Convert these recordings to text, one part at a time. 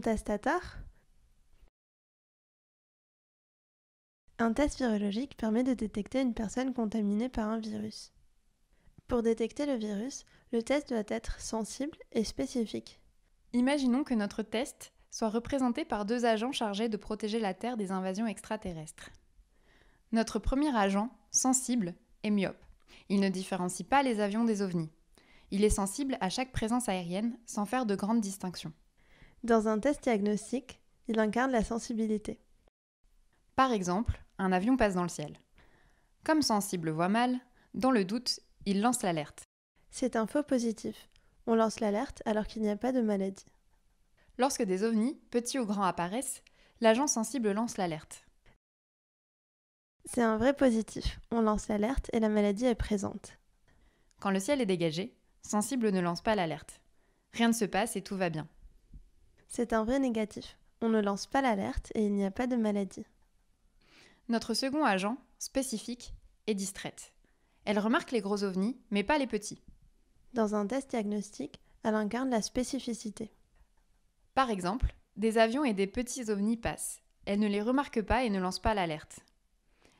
test Un test virologique permet de détecter une personne contaminée par un virus. Pour détecter le virus, le test doit être sensible et spécifique. Imaginons que notre test soit représenté par deux agents chargés de protéger la Terre des invasions extraterrestres. Notre premier agent, sensible, est myope. Il ne différencie pas les avions des ovnis. Il est sensible à chaque présence aérienne sans faire de grandes distinctions. Dans un test diagnostique, il incarne la sensibilité. Par exemple, un avion passe dans le ciel. Comme sensible voit mal, dans le doute, il lance l'alerte. C'est un faux positif. On lance l'alerte alors qu'il n'y a pas de maladie. Lorsque des ovnis, petits ou grands, apparaissent, l'agent sensible lance l'alerte. C'est un vrai positif. On lance l'alerte et la maladie est présente. Quand le ciel est dégagé, sensible ne lance pas l'alerte. Rien ne se passe et tout va bien. C'est un vrai négatif. On ne lance pas l'alerte et il n'y a pas de maladie. Notre second agent, spécifique, est distraite. Elle remarque les gros ovnis, mais pas les petits. Dans un test diagnostique, elle incarne la spécificité. Par exemple, des avions et des petits ovnis passent. Elle ne les remarque pas et ne lance pas l'alerte.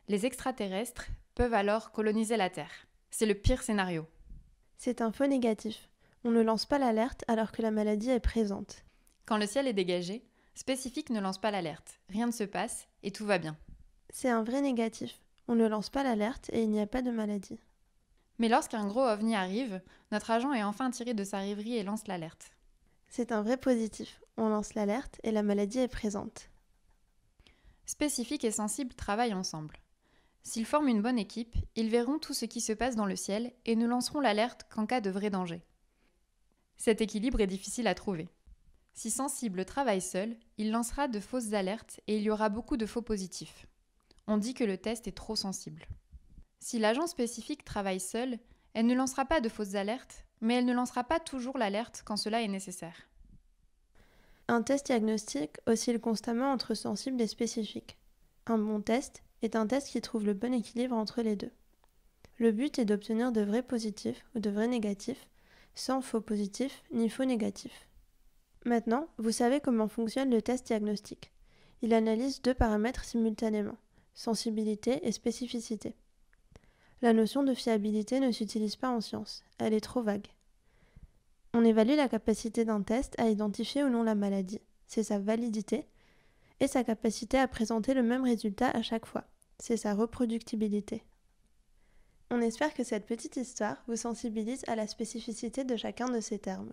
Les extraterrestres peuvent alors coloniser la Terre. C'est le pire scénario. C'est un faux négatif. On ne lance pas l'alerte alors que la maladie est présente. Quand le ciel est dégagé, Spécifique ne lance pas l'alerte, rien ne se passe et tout va bien. C'est un vrai négatif. On ne lance pas l'alerte et il n'y a pas de maladie. Mais lorsqu'un gros ovni arrive, notre agent est enfin tiré de sa rêverie et lance l'alerte. C'est un vrai positif. On lance l'alerte et la maladie est présente. Spécifique et sensible travaillent ensemble. S'ils forment une bonne équipe, ils verront tout ce qui se passe dans le ciel et ne lanceront l'alerte qu'en cas de vrai danger. Cet équilibre est difficile à trouver. Si Sensible travaille seul, il lancera de fausses alertes et il y aura beaucoup de faux positifs. On dit que le test est trop sensible. Si l'agent spécifique travaille seul, elle ne lancera pas de fausses alertes, mais elle ne lancera pas toujours l'alerte quand cela est nécessaire. Un test diagnostique oscille constamment entre sensible et spécifique. Un bon test est un test qui trouve le bon équilibre entre les deux. Le but est d'obtenir de vrais positifs ou de vrais négatifs, sans faux positifs ni faux négatifs. Maintenant, vous savez comment fonctionne le test diagnostique. Il analyse deux paramètres simultanément, sensibilité et spécificité. La notion de fiabilité ne s'utilise pas en science, elle est trop vague. On évalue la capacité d'un test à identifier ou non la maladie, c'est sa validité, et sa capacité à présenter le même résultat à chaque fois, c'est sa reproductibilité. On espère que cette petite histoire vous sensibilise à la spécificité de chacun de ces termes.